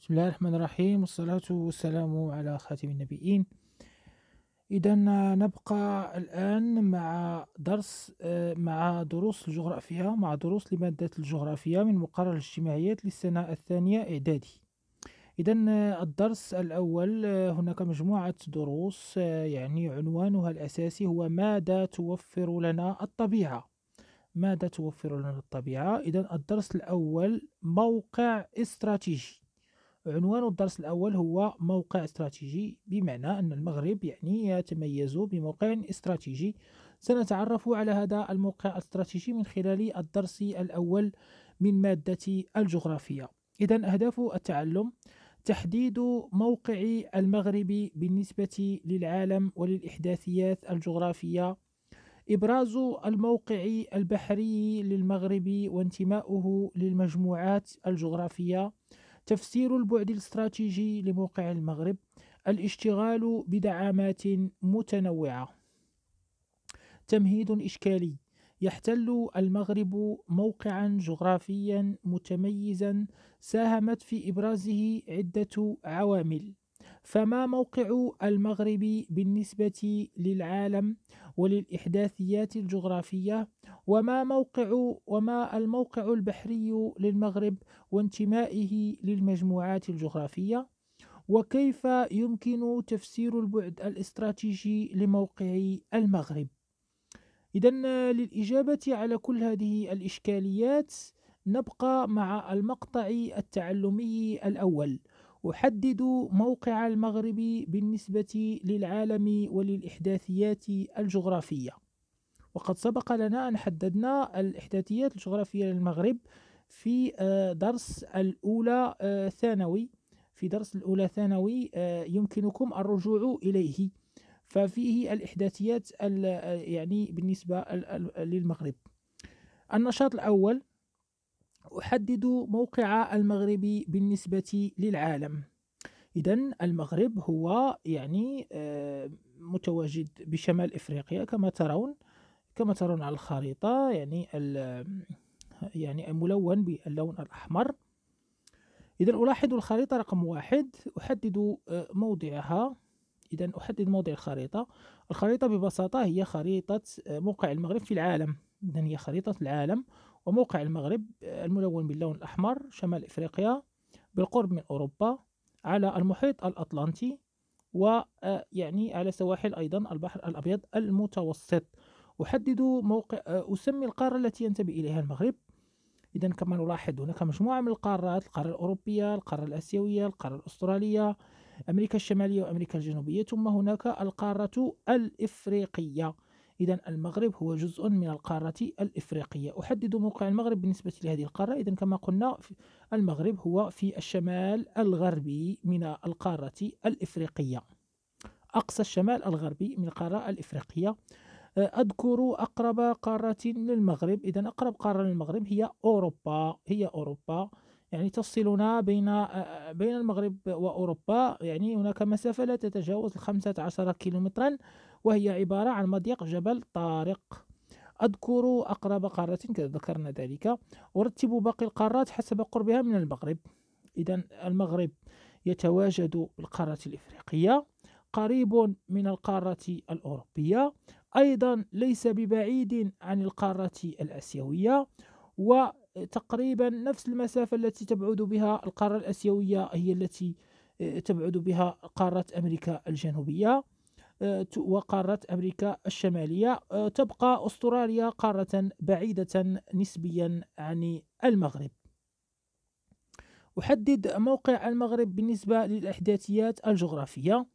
بسم الله الرحمن الرحيم والصلاة والسلام على خاتم النبيين إذا نبقى الآن مع درس آه، مع دروس الجغرافيا مع دروس لمادة الجغرافيا من مقرر الاجتماعيات للسنة الثانية إعدادي إذا آه، الدرس الأول آه، هناك مجموعة دروس يعني عنوانها الأساسي هو ماذا توفر لنا الطبيعة ماذا توفر لنا الطبيعة إذا الدرس الأول موقع استراتيجي عنوان الدرس الأول هو موقع استراتيجي بمعنى أن المغرب يعني يتميز بموقع استراتيجي سنتعرف على هذا الموقع الاستراتيجي من خلال الدرس الأول من مادة الجغرافية إذا أهداف التعلم تحديد موقع المغرب بالنسبة للعالم وللإحداثيات الجغرافية إبراز الموقع البحري للمغرب وانتمائه للمجموعات الجغرافية تفسير البعد الاستراتيجي لموقع المغرب الاشتغال بدعامات متنوعة تمهيد إشكالي يحتل المغرب موقعا جغرافيا متميزا ساهمت في إبرازه عدة عوامل فما موقع المغرب بالنسبة للعالم وللإحداثيات الجغرافية وما موقع وما الموقع البحري للمغرب وانتمائه للمجموعات الجغرافية وكيف يمكن تفسير البعد الاستراتيجي لموقع المغرب إذا للإجابة على كل هذه الإشكاليات نبقى مع المقطع التعلمي الأول أحدد موقع المغرب بالنسبة للعالم وللإحداثيات الجغرافية وقد سبق لنا أن حددنا الإحداثيات الجغرافية للمغرب في آه، درس الأولى آه، ثانوي في درس الأولى ثانوي آه، يمكنكم الرجوع إليه ففيه الإحداثيات يعني بالنسبة للمغرب النشاط الأول أحدد موقع المغرب بالنسبة للعالم إذا المغرب هو يعني آه، متواجد بشمال إفريقيا كما ترون كما ترون على الخريطة يعني يعني ملون باللون الأحمر إذا ألاحظ الخريطة رقم واحد أحدد آه، موضعها إذا أحدد موضع الخريطة الخريطة ببساطة هي خريطة آه، موقع المغرب في العالم إذا هي خريطة العالم وموقع المغرب الملون باللون الأحمر شمال إفريقيا بالقرب من أوروبا على المحيط الأطلنطي ويعني آه، على سواحل أيضا البحر الأبيض المتوسط أحدد موقع آه، أسمي القارة التي ينتمي إليها المغرب إذا كما نلاحظ هناك مجموعة من القارات القارة الأوروبية القارة الآسيوية القارة الأسترالية أمريكا الشمالية وأمريكا الجنوبية ثم هناك القارة الإفريقية إذا المغرب هو جزء من القارة الإفريقية أحدد موقع المغرب بالنسبة لهذه القارة إذا كما قلنا المغرب هو في الشمال الغربي من القارة الإفريقية أقصى الشمال الغربي من القارة الإفريقية أه، أذكر أقرب قارة للمغرب إذا أقرب قارة للمغرب هي أوروبا هي أوروبا يعني تفصلنا بين أه، أه، بين المغرب وأوروبا يعني هناك مسافة لا تتجاوز الخمسة كيلومترا وهي عبارة عن مضيق جبل طارق أذكر أقرب قارة كذا ذكرنا ذلك أرتب باقي القارات حسب قربها من المغرب إذا المغرب يتواجد بالقارة الإفريقية قريب من القارة الأوروبية أيضا ليس ببعيد عن القارة الآسيوية وتقريبا نفس المسافة التي تبعد بها القارة الآسيوية هي التي آه، تبعد بها قارة أمريكا الجنوبية آه، وقارة أمريكا الشمالية آه، تبقى أستراليا قارة بعيدة نسبيا عن المغرب أحدد موقع المغرب بالنسبة للأحداثيات الجغرافية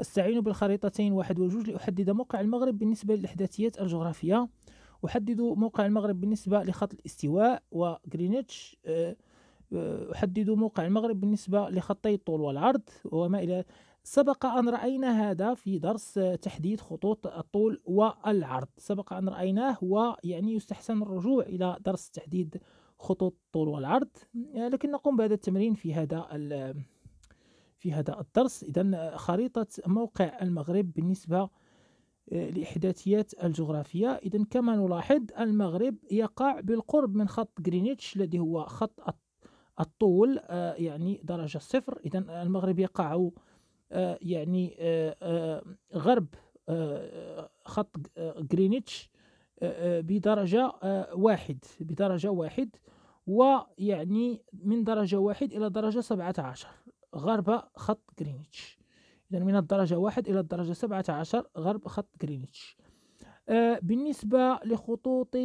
أستعين بالخريطتين واحد وجوج لأحدد موقع المغرب بالنسبة للأحداثيات الجغرافية أحدد موقع المغرب بالنسبة لخط الاستواء وغرينتش آه، أحدد موقع المغرب بالنسبة لخطي الطول والعرض وما إلى سبق أن رأينا هذا في درس تحديد خطوط الطول والعرض سبق أن رأيناه ويعني يستحسن الرجوع إلى درس تحديد خطوط الطول والعرض لكن نقوم بهذا التمرين في هذا في هذا الدرس إذا خريطة موقع المغرب بالنسبة آه، لإحداثيات الجغرافية إذا كما نلاحظ المغرب يقع بالقرب من خط غرينيتش الذي هو خط الطول آه، يعني درجة صفر إذا المغرب يقع آه، يعني آه، آه، غرب خط غرينيتش بدرجة واحد بدرجة واحد ويعني من درجة واحد إلى درجة سبعة عشر غرب خط غرينيتش إذا من الدرجة واحد إلى الدرجة سبعة عشر غرب خط غرينيتش بالنسبة لخطوط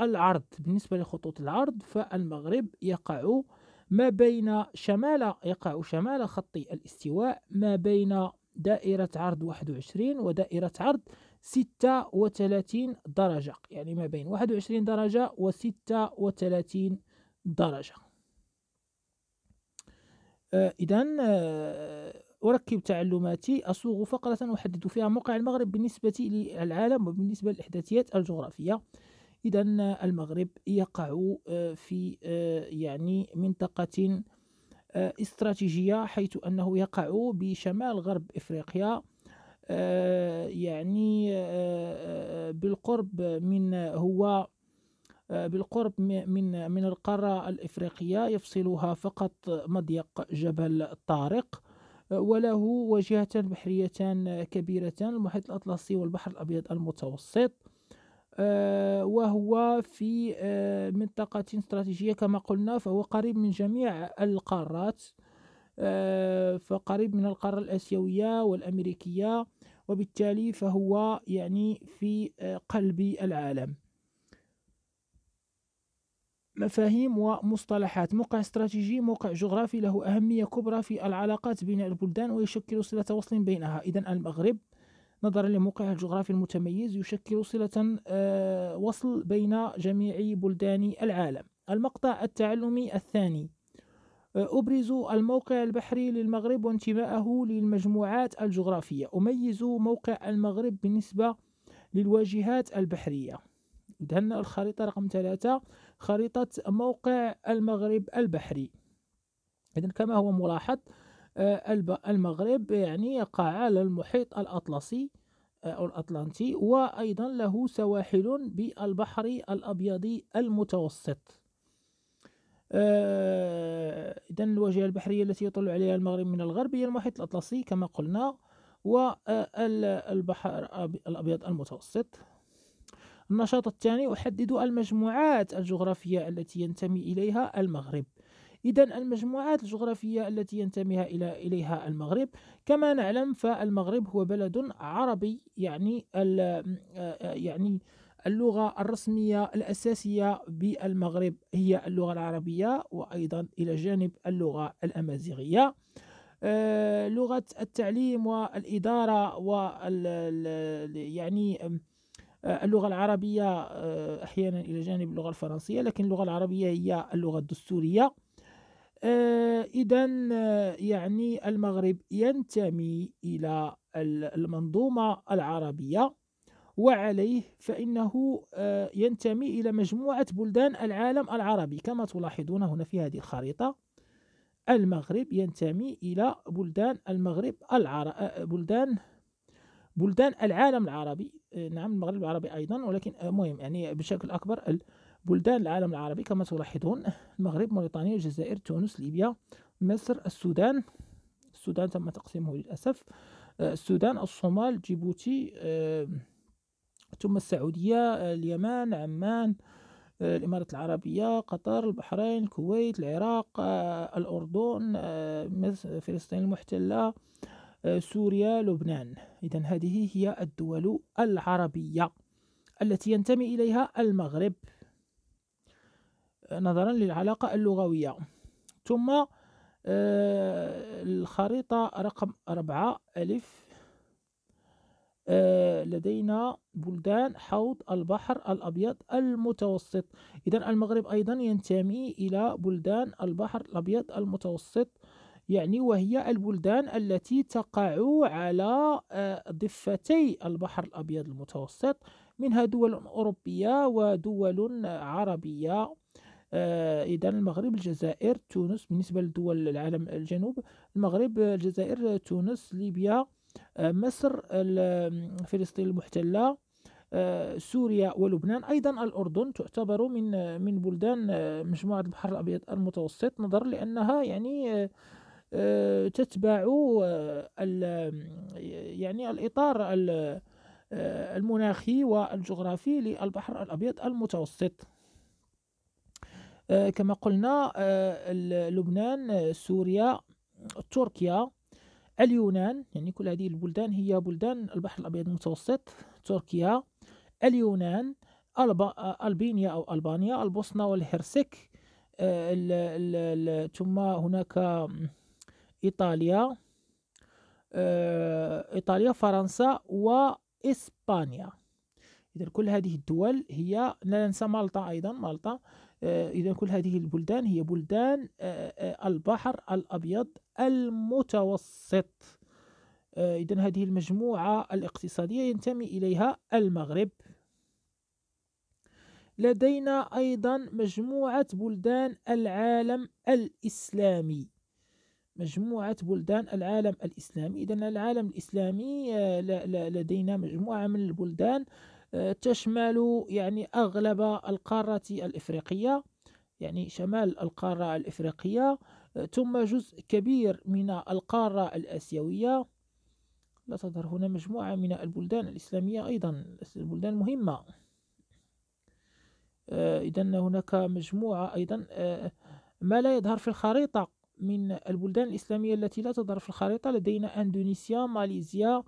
العرض بالنسبة لخطوط العرض فالمغرب يقع ما بين شمال يقع شمال خط الاستواء ما بين دائرة عرض 21 ودائرة عرض 36 درجة يعني ما بين 21 درجة و 36 درجة آه إذا آه أركب تعلماتي أصوغ فقرة أحدد فيها موقع المغرب بالنسبة للعالم وبالنسبة للإحداثيات الجغرافية إذا المغرب يقع آه، في آه، يعني منطقة آه، استراتيجية حيث أنه يقع بشمال غرب إفريقيا يعني بالقرب من هو بالقرب من من القارة الإفريقية يفصلها فقط مضيق جبل طارق وله وجهتان بحريتان كبيرتان المحيط الأطلسي والبحر الأبيض المتوسط آه، وهو في آه، منطقة استراتيجية كما قلنا فهو قريب من جميع القارات آه، فقريب من القارة الآسيوية والأمريكية وبالتالي فهو يعني في قلب العالم مفاهيم ومصطلحات موقع استراتيجي موقع جغرافي له أهمية كبرى في العلاقات بين البلدان ويشكل صلة وصل بينها إذا المغرب نظرا لموقعه الجغرافي المتميز يشكل صلة آه، وصل بين جميع بلدان العالم المقطع التعلمي الثاني آه، أبرز الموقع البحري للمغرب وانتمائه للمجموعات الجغرافية أميز موقع المغرب بالنسبة للواجهات البحرية إذن الخريطة رقم ثلاثة خريطة موقع المغرب البحري إذا كما هو ملاحظ آه، المغرب يعني يقع على المحيط الأطلسي آه، أو الأطلنطي وأيضا له سواحل بالبحر الأبيض المتوسط آه، إذا الواجهة البحرية التي يطل عليها المغرب من الغرب هي المحيط الأطلسي كما قلنا والبحر الأبيض المتوسط النشاط الثاني أحدد المجموعات الجغرافية التي ينتمي إليها المغرب إذا المجموعات الجغرافية التي ينتمي إلى إليها المغرب كما نعلم فالمغرب هو بلد عربي يعني آه، يعني اللغة الرسمية الأساسية بالمغرب هي اللغة العربية وأيضا إلى جانب اللغة الأمازيغية آه، لغة التعليم والإدارة وال يعني آه، اللغة العربية أحيانا إلى جانب اللغة الفرنسية لكن اللغة العربية هي اللغة الدستورية آه، إذا آه، يعني المغرب ينتمي إلى المنظومة العربية وعليه فإنه آه، ينتمي إلى مجموعة بلدان العالم العربي كما تلاحظون هنا في هذه الخريطة المغرب ينتمي إلى بلدان المغرب العر... بلدان بلدان العالم العربي نعم المغرب العربي أيضا ولكن مهم يعني بشكل أكبر بلدان العالم العربي كما تلاحظون المغرب موريتانيا الجزائر تونس ليبيا مصر السودان السودان تم تقسيمه للأسف آه، السودان الصومال جيبوتي آه، ثم السعودية آه، اليمن عمان الإمارات العربية قطر البحرين الكويت العراق الأردن فلسطين المحتلة سوريا لبنان إذا هذه هي الدول العربية التي ينتمي إليها المغرب نظرا للعلاقة اللغوية ثم آه، الخريطة رقم أربعة ألف آه، لدينا بلدان حوض البحر الأبيض المتوسط إذا المغرب أيضا ينتمي إلى بلدان البحر الأبيض المتوسط يعني وهي البلدان التي تقع على آه، ضفتي البحر الأبيض المتوسط منها دول أوروبية ودول عربية إذن آه، المغرب الجزائر تونس بالنسبة لدول العالم الجنوب المغرب الجزائر تونس ليبيا آه، مصر فلسطين المحتلة آه، سوريا ولبنان أيضا الأردن تعتبر من من بلدان مجموعة البحر الأبيض المتوسط نظرا لأنها يعني تتبع يعني الإطار المناخي والجغرافي للبحر الأبيض المتوسط آه، كما قلنا آه، لبنان آه، سوريا تركيا اليونان يعني كل هذه البلدان هي بلدان البحر الأبيض المتوسط تركيا اليونان البينيا أو ألبانيا البوسنة والهرسك ثم هناك إيطاليا إيطاليا فرنسا وإسبانيا إذا كل هذه الدول هي لا ننسى مالطا أيضا مالطا آه، إذا كل هذه البلدان هي بلدان آه، آه، البحر الأبيض المتوسط إذا هذه المجموعة الاقتصادية ينتمي إليها المغرب لدينا أيضا مجموعة بلدان العالم الإسلامي مجموعة بلدان العالم الإسلامي إذا العالم الإسلامي لدينا مجموعة من البلدان تشمل يعني أغلب القارة الإفريقية يعني شمال القارة الإفريقية ثم جزء كبير من القارة الآسيوية لا تظهر هنا مجموعة من البلدان الإسلامية أيضا البلدان مهمة آه، إذا هناك مجموعة أيضا آه، ما لا يظهر في الخريطة من البلدان الإسلامية التي لا تظهر في الخريطة لدينا أندونيسيا ماليزيا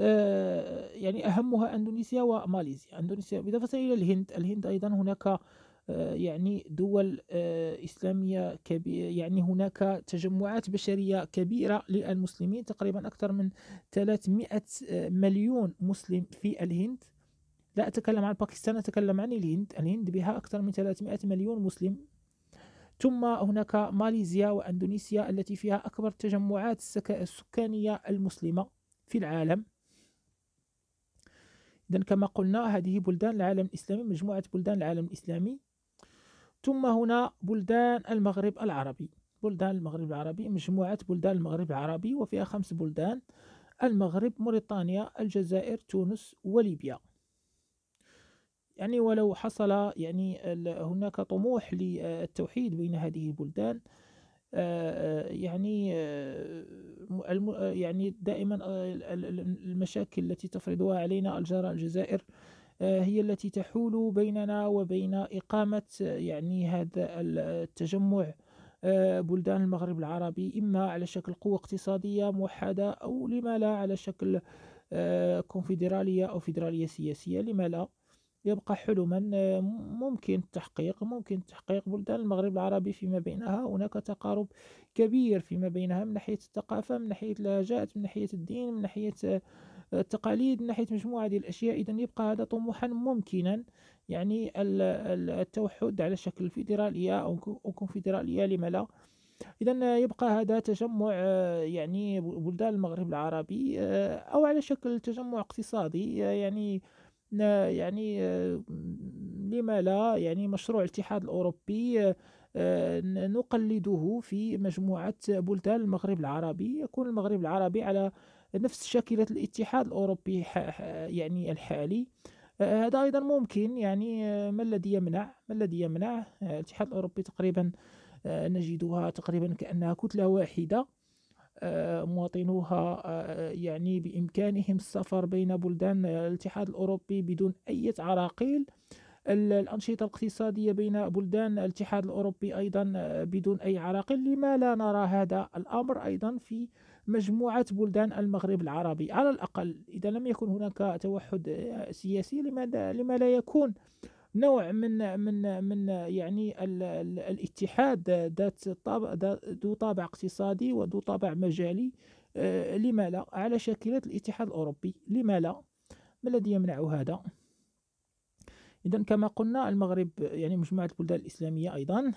آه، يعني أهمها أندونيسيا وماليزيا أندونيسيا بالإضافة إلى الهند الهند أيضا هناك آه، يعني دول آه، إسلامية كبيرة يعني هناك تجمعات بشرية كبيرة للمسلمين تقريبا أكثر من 300 مليون مسلم في الهند لا أتكلم عن باكستان أتكلم عن الهند الهند بها أكثر من 300 مليون مسلم ثم هناك ماليزيا وأندونيسيا التي فيها أكبر تجمعات السكانية المسلمة في العالم إذا كما قلنا هذه بلدان العالم الإسلامي مجموعة بلدان العالم الإسلامي ثم هنا بلدان المغرب العربي بلدان المغرب العربي مجموعة بلدان المغرب العربي وفيها خمس بلدان المغرب موريتانيا الجزائر تونس وليبيا يعني ولو حصل يعني هناك طموح للتوحيد بين هذه البلدان آه، آه، يعني آه، يعني دائما المشاكل التي تفرضها علينا الجارة الجزائر هي التي تحول بيننا وبين إقامة يعني هذا التجمع بلدان المغرب العربي إما على شكل قوة اقتصادية موحدة أو لما لا على شكل كونفدرالية أو فيدرالية سياسية لما لا يبقى حلما آه، ممكن التحقيق ممكن تحقيق بلدان المغرب العربي فيما بينها هناك تقارب كبير فيما بينها من ناحية الثقافة من ناحية اللهجات من ناحية الدين من ناحية آه، التقاليد من ناحية مجموعة ديال الأشياء إذا يبقى هذا طموحا ممكنا يعني التوحد على شكل فيدرالية أو كونفدرالية لما لا إذا آه، يبقى هذا تجمع يعني بلدان المغرب العربي أو على شكل تجمع اقتصادي يعني يعني آه، لما لا يعني مشروع الاتحاد الأوروبي آه، آه، نقلده في مجموعة بلدان المغرب العربي يكون المغرب العربي على نفس شاكلة الاتحاد الأوروبي يعني الحالي هذا أيضا ممكن يعني ما الذي يمنع ما الذي يمنع الاتحاد الأوروبي تقريبا نجدها تقريبا كأنها كتلة واحدة مواطنوها آه، يعني بإمكانهم السفر بين بلدان الاتحاد الأوروبي بدون أي عراقيل الأنشطة الاقتصادية بين بلدان الاتحاد الأوروبي أيضا آه، بدون أي عراقيل لما لا نرى هذا الأمر أيضا في مجموعة بلدان المغرب العربي على الأقل إذا لم يكن هناك توحد آه، سياسي لماذا لما لا يكون نوع من من من يعني الاتحاد ذات طابع ذو طابع اقتصادي وذو طابع مجالي آه، لما لا على شاكلة الاتحاد الأوروبي لما لا ما الذي يمنع هذا إذا كما قلنا المغرب يعني مجموعة البلدان الإسلامية أيضا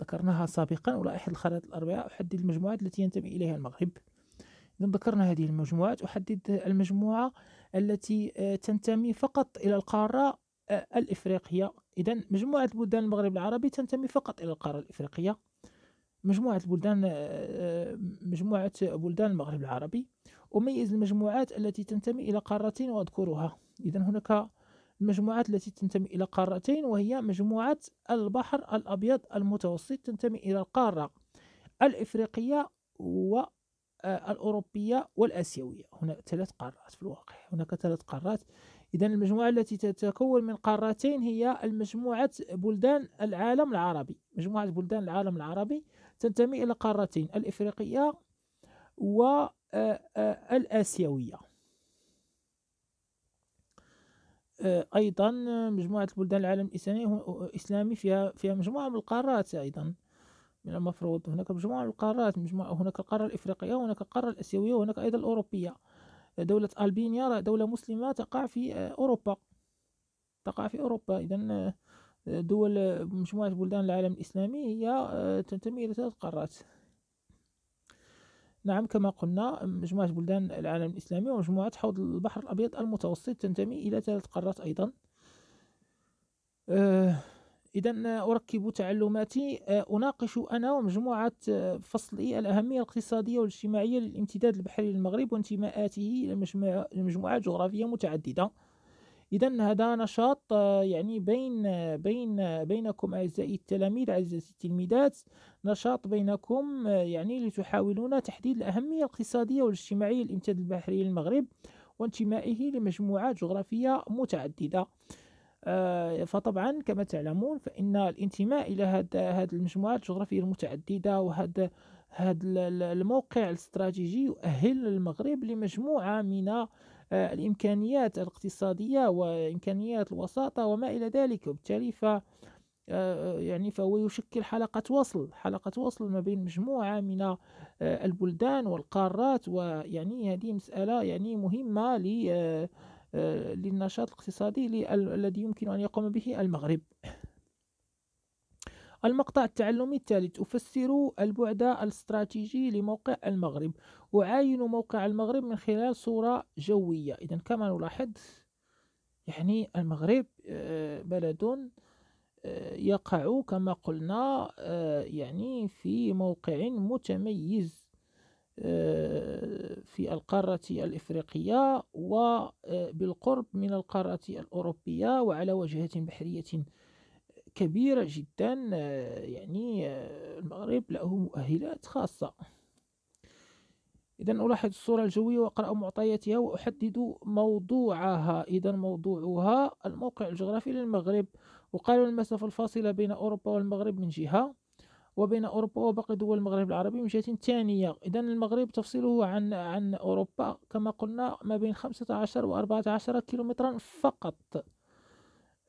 ذكرناها سابقا ولائحه الخرائط الأربعة أحدد المجموعات التي ينتمي إليها المغرب إذا ذكرنا هذه المجموعات أحدد المجموعة التي آه، تنتمي فقط إلى القارة آه، الإفريقية إذا مجموعة بلدان المغرب العربي تنتمي فقط إلى القارة الإفريقية مجموعة البلدان آه، آه، مجموعة بلدان المغرب العربي أميز المجموعات التي تنتمي إلى قارتين وأذكرها إذا هناك المجموعات التي تنتمي إلى قارتين وهي مجموعة البحر الأبيض المتوسط تنتمي إلى القارة الإفريقية والأوروبية والآسيوية هناك ثلاث قارات في الواقع هناك ثلاث قارات إذا المجموعة التي تتكون من قارتين هي المجموعة بلدان العالم العربي مجموعة بلدان العالم العربي تنتمي إلى قارتين الإفريقية والآسيوية آه، آه، آه، أيضا مجموعة البلدان العالم الإسلامي فيها فيها مجموعة من القارات أيضا من المفروض هناك مجموعة من القارات مجموعة هناك القارة الإفريقية وهناك القارة الآسيوية وهناك أيضا الأوروبية دولة ألبينيا دولة مسلمة تقع في آه، أوروبا تقع في أوروبا إذا آه، دول آه، مجموعة بلدان العالم الإسلامي هي تنتمي إلى ثلاث قارات نعم كما قلنا مجموعة بلدان العالم الإسلامي ومجموعة حوض البحر الأبيض المتوسط تنتمي إلى ثلاث قارات أيضا أه إذا أركب تعلماتي آه، أناقش أنا ومجموعة آه، فصلي الأهمية الاقتصادية والاجتماعية للامتداد البحري للمغرب وانتماءاته لمجموعات جغرافية متعددة إذا هذا نشاط آه، يعني بين بين بينكم أعزائي التلاميذ أعزائي التلميذات نشاط بينكم يعني لتحاولون تحديد الأهمية الاقتصادية والاجتماعية للامتداد البحري للمغرب وانتمائه لمجموعات جغرافية متعددة آه، فطبعا كما تعلمون فإن الانتماء إلى هذه المجموعات الجغرافية المتعددة وهذا هذا الموقع الاستراتيجي يؤهل المغرب لمجموعة من آه، الإمكانيات الاقتصادية وإمكانيات الوساطة وما إلى ذلك وبالتالي ف آه، يعني فهو يشكل حلقة وصل حلقة وصل ما بين مجموعة من البلدان والقارات ويعني هذه مسألة يعني مهمة آه، للنشاط الاقتصادي الذي يمكن أن يقوم به المغرب المقطع التعلمي الثالث أفسر البعد الاستراتيجي لموقع المغرب أعاين موقع المغرب من خلال صورة جوية إذا كما نلاحظ يعني المغرب آه، بلد آه، يقع كما قلنا يعني في موقع متميز آه، في القارة الإفريقية وبالقرب آه، من القارة الأوروبية وعلى واجهة بحرية كبيرة جدا آه، يعني المغرب له مؤهلات خاصة إذا ألاحظ الصورة الجوية وأقرأ معطياتها وأحدد موضوعها إذا موضوعها الموقع الجغرافي للمغرب وقالوا المسافة الفاصلة بين أوروبا والمغرب من جهة وبين أوروبا وباقي دول المغرب العربي من جهه ثانية إذا المغرب تفصله عن عن أوروبا كما قلنا ما بين خمسة عشر وأربعة عشر كيلومترا فقط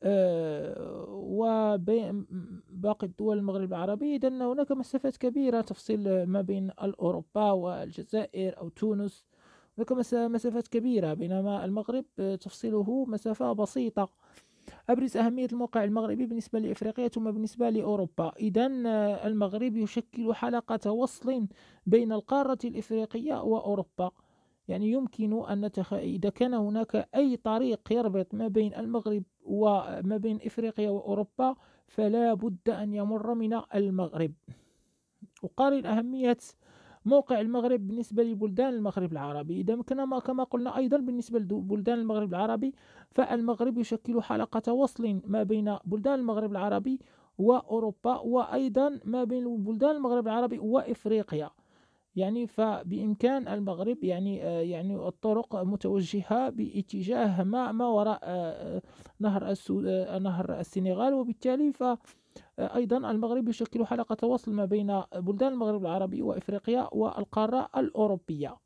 أه وبين باقي الدول المغرب العربي إذا هناك مسافات كبيرة تفصل ما بين أوروبا والجزائر أو تونس هناك مسافات كبيرة بينما المغرب تفصله مسافة بسيطة أبرز أهمية الموقع المغربي بالنسبة لإفريقيا ثم بالنسبة لأوروبا إذا آه، المغرب يشكل حلقة وصل بين القارة الإفريقية وأوروبا يعني يمكن أن نتخ... إذا كان هناك أي طريق يربط ما بين المغرب وما بين إفريقيا وأوروبا فلا بد أن يمر من المغرب أقارن أهمية موقع المغرب بالنسبة لبلدان المغرب العربي إذا كنا كما قلنا أيضا بالنسبة لبلدان المغرب العربي فالمغرب يشكل حلقة وصل ما بين بلدان المغرب العربي وأوروبا وأيضا ما بين بلدان المغرب العربي وإفريقيا يعني فبإمكان المغرب يعني آه، يعني الطرق متوجهة باتجاه ما ما وراء آه، آه، نهر نهر السنغال وبالتالي ف أيضا المغرب يشكل حلقة وصل ما بين بلدان المغرب العربي وإفريقيا والقارة الأوروبية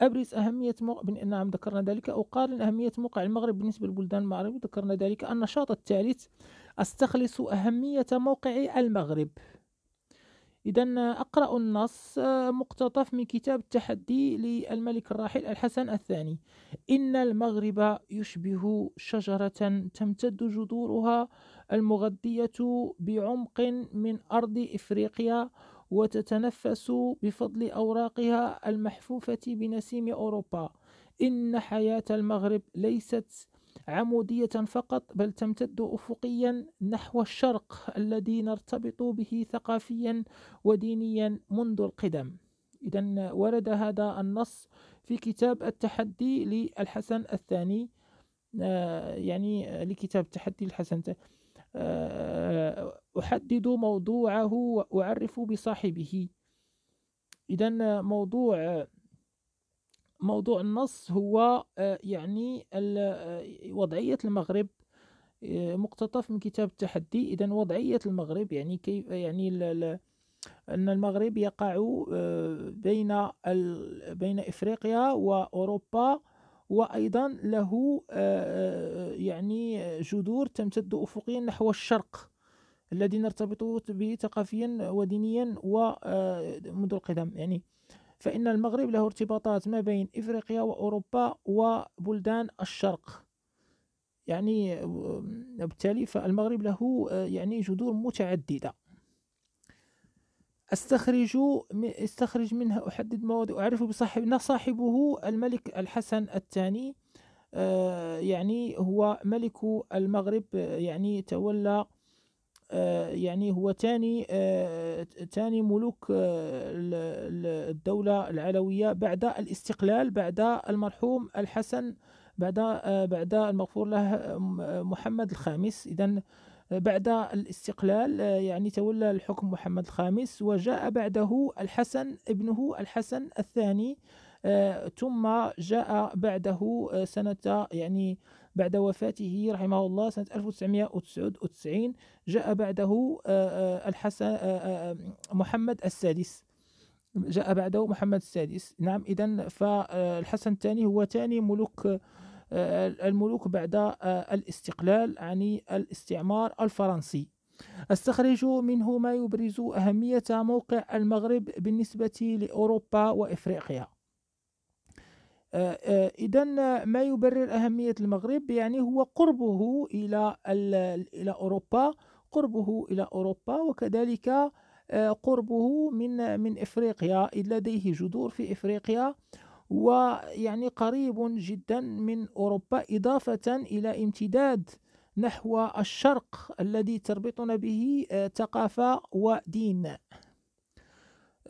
أبرز أهمية موقع نعم ذكرنا ذلك أقارن أهمية موقع المغرب بالنسبة للبلدان المغربية ذكرنا ذلك النشاط الثالث أستخلص أهمية موقع المغرب إذا أقرأ النص آه، مقتطف من كتاب التحدي للملك الراحل الحسن الثاني إن المغرب يشبه شجرة تمتد جذورها المغذية بعمق من أرض إفريقيا وتتنفس بفضل أوراقها المحفوفة بنسيم أوروبا إن حياة المغرب ليست عمودية فقط بل تمتد أفقيا نحو الشرق الذي نرتبط به ثقافيا ودينيا منذ القدم إذا ورد هذا النص في كتاب التحدي للحسن الثاني آه، يعني لكتاب تحدي الحسن آه، أحدد موضوعه وأعرف بصاحبه إذا موضوع موضوع النص هو آه، يعني آه، وضعية المغرب آه، مقتطف من كتاب التحدي إذا وضعية المغرب يعني كيف يعني أن المغرب يقع بين بين إفريقيا وأوروبا وأيضا له يعني جذور تمتد أفقيا نحو الشرق الذي نرتبط به ثقافيا ودينيا ومنذ القدم يعني فإن المغرب له ارتباطات ما بين إفريقيا وأوروبا وبلدان الشرق يعني وبالتالي آه، فالمغرب له آه، يعني جذور متعددة استخرج استخرج منها احدد مواد اعرف بصاحب صاحبه الملك الحسن الثاني آه، يعني هو ملك المغرب يعني تولى آه، يعني هو ثاني ثاني آه، ملوك الدولة آه، العلوية بعد الاستقلال بعد المرحوم الحسن بعد بعد المغفور له محمد الخامس إذا بعد الاستقلال يعني تولى الحكم محمد الخامس وجاء بعده الحسن ابنه الحسن الثاني ثم جاء بعده سنة يعني بعد وفاته رحمه الله سنة 1999 جاء بعده آه، آه، الحسن آه، محمد السادس جاء بعده محمد السادس نعم إذا فالحسن الثاني هو ثاني ملوك الملوك بعد الاستقلال عن الاستعمار الفرنسي استخرج منه ما يبرز أهمية موقع المغرب بالنسبة لأوروبا وإفريقيا آه، آه، إذا ما يبرر أهمية المغرب يعني هو قربه إلى إلى أوروبا قربه إلى أوروبا وكذلك آه، قربه من من إفريقيا إذ لديه جذور في إفريقيا ويعني قريب جدا من أوروبا إضافة إلى امتداد نحو الشرق الذي تربطنا به ثقافة ودين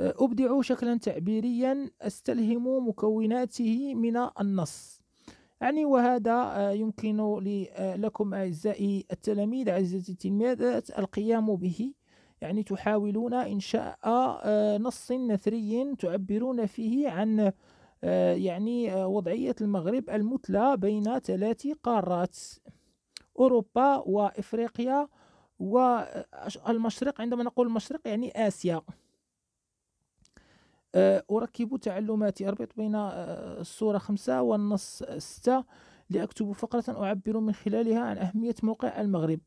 أه، أبدع شكلا تعبيريا أستلهم مكوناته من النص يعني وهذا أه، يمكن أه، لكم أعزائي التلاميذ أعزائي التلميذات القيام به يعني تحاولون إنشاء نص نثري تعبرون فيه عن يعني وضعية المغرب المتلى بين ثلاث قارات أوروبا وإفريقيا والمشرق عندما نقول المشرق يعني آسيا آه، أركب تعلماتي أربط بين آه، الصورة خمسة والنص ستة لأكتب فقرة أعبر من خلالها عن أهمية موقع المغرب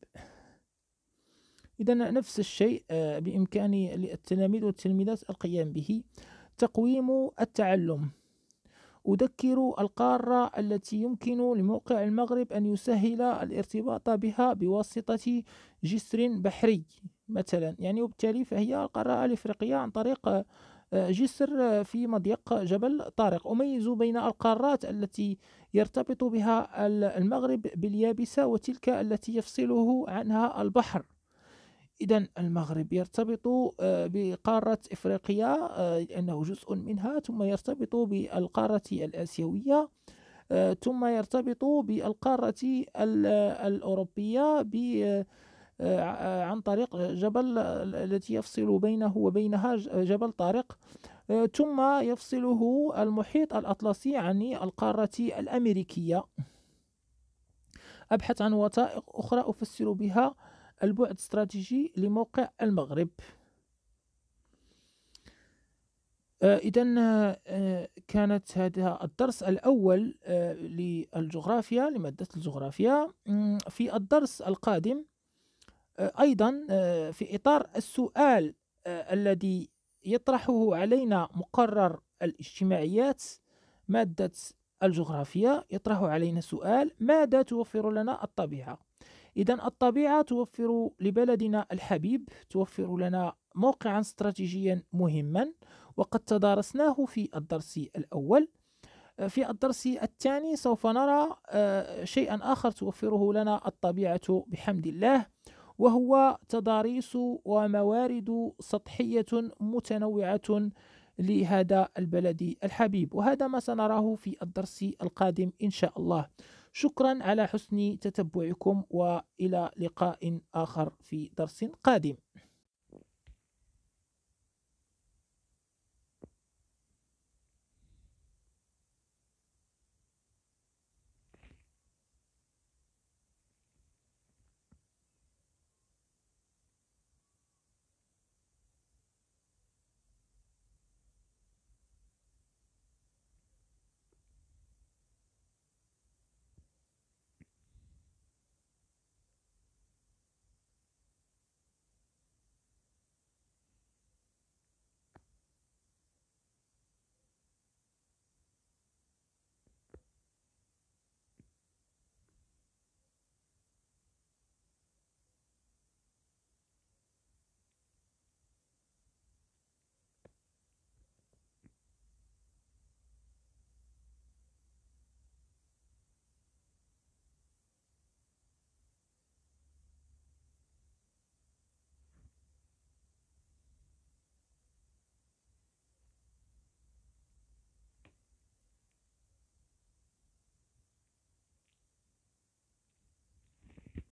إذا نفس الشيء آه، بإمكان التلاميذ والتلميذات القيام به تقويم التعلم أذكر القارة التي يمكن لموقع المغرب أن يسهل الارتباط بها بواسطة جسر بحري مثلا يعني وبالتالي فهي القارة الإفريقية عن طريق جسر في مضيق جبل طارق أميز بين القارات التي يرتبط بها المغرب باليابسة وتلك التي يفصله عنها البحر إذا المغرب يرتبط آه، بقارة إفريقيا لأنه آه، جزء منها ثم يرتبط بالقارة الآسيوية آه، ثم يرتبط بالقارة الأوروبية آه، عن طريق جبل آه، التي يفصل بينه وبينها آه، جبل طارق ثم يفصله المحيط الأطلسي عن القارة الأمريكية أبحث عن وثائق أخرى أفسر بها البعد الاستراتيجي لموقع المغرب إذا كانت هذا الدرس الأول للجغرافيا لمادة الجغرافيا في الدرس القادم أيضا آه، في إطار السؤال آه، الذي يطرحه علينا مقرر الاجتماعيات مادة الجغرافيا يطرح علينا سؤال ماذا توفر لنا الطبيعة؟ إذا الطبيعة توفر لبلدنا الحبيب توفر لنا موقعا استراتيجيا مهما وقد تدارسناه في الدرس الأول في الدرس الثاني سوف نرى آه، شيئا آخر توفره لنا الطبيعة بحمد الله وهو تضاريس وموارد سطحية متنوعة لهذا البلد الحبيب وهذا ما سنراه في الدرس القادم إن شاء الله شكرا على حسن تتبعكم وإلى لقاء آخر في درس قادم